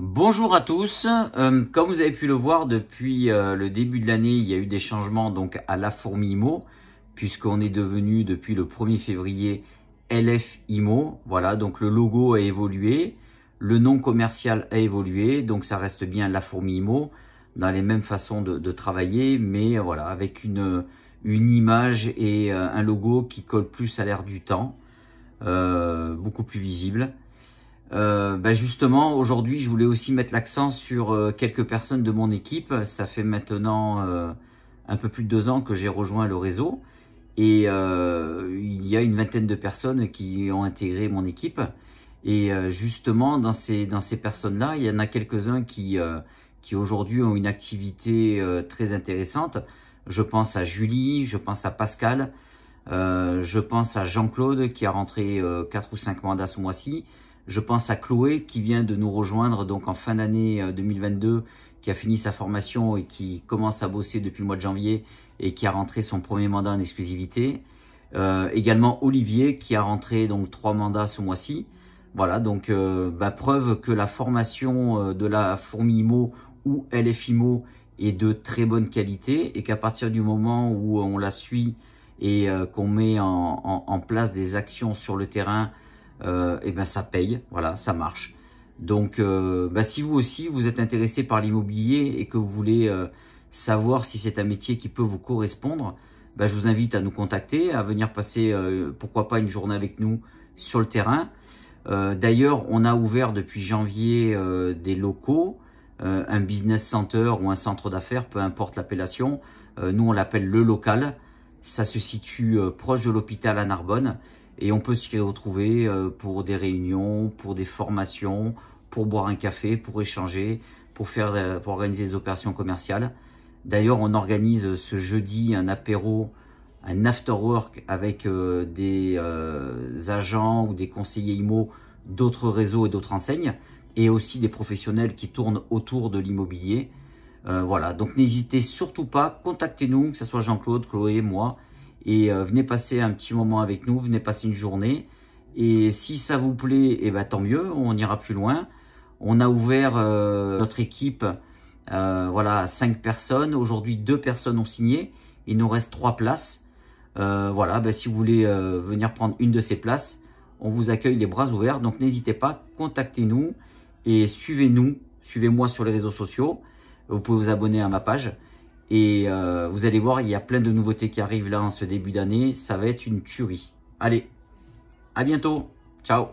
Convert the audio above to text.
Bonjour à tous. Euh, comme vous avez pu le voir depuis euh, le début de l'année, il y a eu des changements donc à la fourmi IMO, puisqu'on est devenu depuis le 1er février LF IMO. Voilà, donc le logo a évolué, le nom commercial a évolué, donc ça reste bien la fourmi IMO dans les mêmes façons de, travailler, mais euh, voilà, avec une, une image et un logo qui colle plus à l'air du temps, beaucoup plus visible. Euh, ben justement, aujourd'hui, je voulais aussi mettre l'accent sur euh, quelques personnes de mon équipe. Ça fait maintenant euh, un peu plus de deux ans que j'ai rejoint le réseau. Et il y a une vingtaine de personnes qui ont intégré mon équipe. Et justement, dans ces, dans ces personnes-là, il y en a quelques-uns qui, qui aujourd'hui ont une activité très intéressante. Je pense à Julie, je pense à Pascal, je pense à Jean-Claude qui a rentré quatre ou cinq mandats ce mois-ci. Je pense à Chloé qui vient de nous rejoindre donc en fin d'année 2022, euh, qui a fini sa formation et qui commence à bosser depuis le mois de janvier et qui a rentré son premier mandat en exclusivité. Euh, également Olivier qui a rentré donc trois mandats ce mois-ci. Voilà, donc euh, bah, preuve que la formation de la fourmi IMO ou LFIMO est de très bonne qualité et qu'à partir du moment où on la suit et qu'on met en, place des actions sur le terrain et euh, eh ben ça paye, voilà, ça marche. Donc, euh, bah, si vous aussi, vous êtes intéressé par l'immobilier et que vous voulez euh, savoir si c'est un métier qui peut vous correspondre, bah, je vous invite à nous contacter, à venir passer, pourquoi pas, une journée avec nous sur le terrain. D'ailleurs, on a ouvert depuis janvier des locaux, un business center ou un centre d'affaires, peu importe l'appellation. nous, on l'appelle le local. Ça se situe proche de l'hôpital à Narbonne et on peut s'y retrouver euh, pour des réunions, pour des formations, pour boire un café, pour échanger, pour, faire, euh, pour organiser des opérations commerciales. D'ailleurs, on organise euh, ce jeudi un apéro, un after-work avec des agents ou des conseillers IMO d'autres réseaux et d'autres enseignes, et aussi des professionnels qui tournent autour de l'immobilier. voilà, donc n'hésitez surtout pas, contactez-nous, que ce soit Jean-Claude, Chloé, moi, et euh, venez passer un petit moment avec nous, venez passer une journée. Et si ça vous plaît, eh ben, tant mieux, on ira plus loin. On a ouvert euh, notre équipe euh, voilà, à 5 personnes. Aujourd'hui, 2 personnes ont signé. Il nous reste 3 places. voilà, ben, si vous voulez venir prendre une de ces places, on vous accueille les bras ouverts. Donc n'hésitez pas, contactez-nous et suivez-nous. Suivez-moi sur les réseaux sociaux. Vous pouvez vous abonner à ma page. Et euh, vous allez voir, il y a plein de nouveautés qui arrivent là en ce début d'année. Ça va être une tuerie. Allez, à bientôt. Ciao